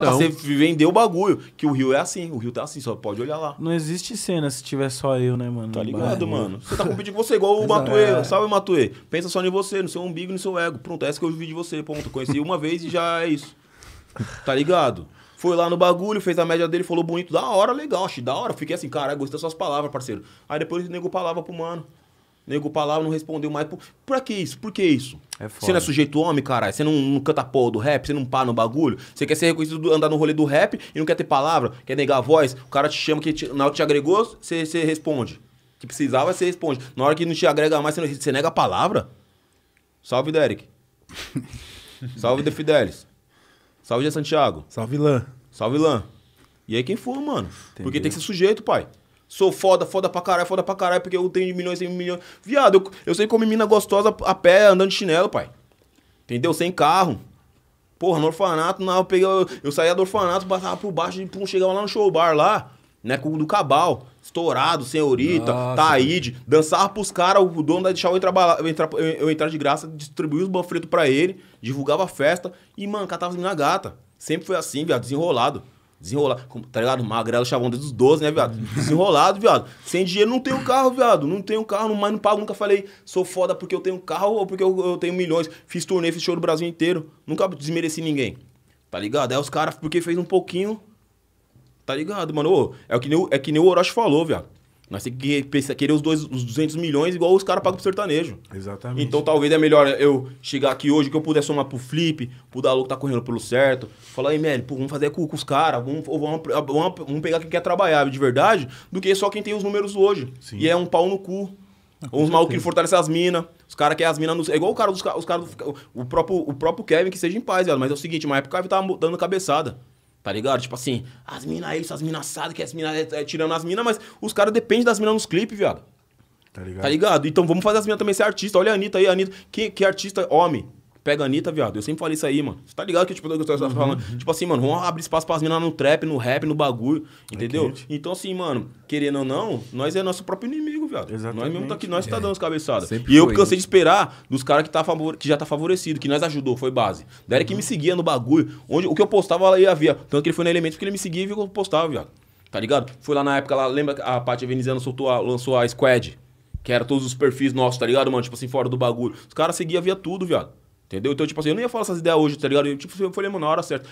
Não. Você então. vendeu o bagulho. Que o Rio é assim, o Rio tá assim, só pode olhar lá. Não existe cena se tiver só eu, né, mano? Tá ligado, mano. Você tá competindo com você, igual o Matue. É. Salve, Matue. Pensa só em você, no seu umbigo, no seu ego. Pronto, é essa que eu vi de você, ponto. Conheci uma vez e já é isso. Tá ligado? Foi lá no bagulho, fez a média dele, falou bonito, da hora, legal, achei da hora. Fiquei assim, cara, gostei das suas palavras, parceiro. Aí depois ele negou palavra pro mano. Nego palavra não respondeu mais. Por, pra que isso? Por que isso? É foda. Você não é sujeito homem, caralho? Você não, não canta porra do rap? Você não pá no bagulho? Você quer ser reconhecido, do, andar no rolê do rap e não quer ter palavra? Quer negar a voz? O cara te chama, que te, na hora que te agregou, você, você responde. Que precisava, você responde. Na hora que não te agrega mais, você, não, você nega a palavra? Salve, Derek. Salve, De Fidelis. Salve, Jean Santiago. Salve, Lan. Salve, Lan. E aí quem for, mano. Entendi. Porque tem que ser sujeito, pai. Sou foda, foda pra caralho, foda pra caralho, porque eu tenho milhões, tenho milhões. Viado, eu, eu sei como mina gostosa a pé, andando de chinelo, pai. Entendeu? Sem carro. Porra, no orfanato, não, eu, peguei, eu, eu saía do orfanato, passava por baixo e pum, chegava lá no show bar lá, né? Com o do Cabal. Estourado, senhorita, ah, Taíde. Dançava pros caras, o dono da deixava eu entrar, eu, entrar, eu entrar de graça, distribuía os panfletos pra ele, divulgava a festa e, mano, catava na gata. Sempre foi assim, viado, desenrolado. Desenrolado, tá ligado? Magrelo chavão desde os 12, né, viado? Desenrolado, viado. Sem dinheiro não tenho carro, viado. Não tenho carro, mas não pago. Nunca falei, sou foda porque eu tenho carro ou porque eu, eu tenho milhões. Fiz turnê, fiz show no Brasil inteiro. Nunca desmereci ninguém. Tá ligado? É os caras, porque fez um pouquinho. Tá ligado, mano? Ô, é, que nem, é que nem o Orochi falou, viado. Nós temos que querer os, dois, os 200 milhões igual os caras pagam pro sertanejo. Exatamente. Então talvez é melhor eu chegar aqui hoje que eu puder somar pro Flip, pro Dalu que tá correndo pelo certo. Falar aí, man, pô, vamos fazer com, com os caras, vamos, vamos, vamos, vamos, pegar quem quer trabalhar de verdade, do que só quem tem os números hoje. Sim. E é um pau no cu. Ah, com os malucos que fortalecem as minas. Os caras que as minas. É igual o cara dos os cara, o, próprio, o próprio Kevin que seja em paz, velho. Mas é o seguinte, uma época o Kevin tava dando cabeçada. Tá ligado? Tipo assim, as minas eles, isso, as minas sabe que as minas é, é, tirando as minas, mas os caras dependem das minas nos clipes, viado. Tá ligado? Tá ligado? Então vamos fazer as minas também ser artista. Olha a Anitta aí, a Anitta. Que, que artista homem? Pega a Anitta, viado. Eu sempre falei isso aí, mano. Você tá ligado que tipo, eu tô falando? Uhum. Tipo assim, mano, vamos abrir espaço pras minas no trap, no rap, no bagulho. Entendeu? Então, assim, mano, querendo ou não, nós é nosso próprio inimigo, viado. Exatamente. Nós mesmo tá aqui, nós tá é. tá dando as cabeçadas. Sempre e eu cansei né? de esperar dos caras que, tá favor... que já tá favorecido, que nós ajudou, foi base. Derek uhum. me seguia no bagulho. Onde... O que eu postava, ela ia via. Tanto que ele foi no elemento porque ele me seguia e viu que eu postava, viado tá ligado? Foi lá na época, lá, lembra a Paty Veneziano soltou a, lançou a Squad? Que era todos os perfis nossos, tá ligado, mano? Tipo assim, fora do bagulho. Os caras seguiam, via tudo, viado. Entendeu? Então, tipo assim, eu não ia falar essas ideias hoje, tá ligado? Eu, tipo, eu falei, mano, na hora certa.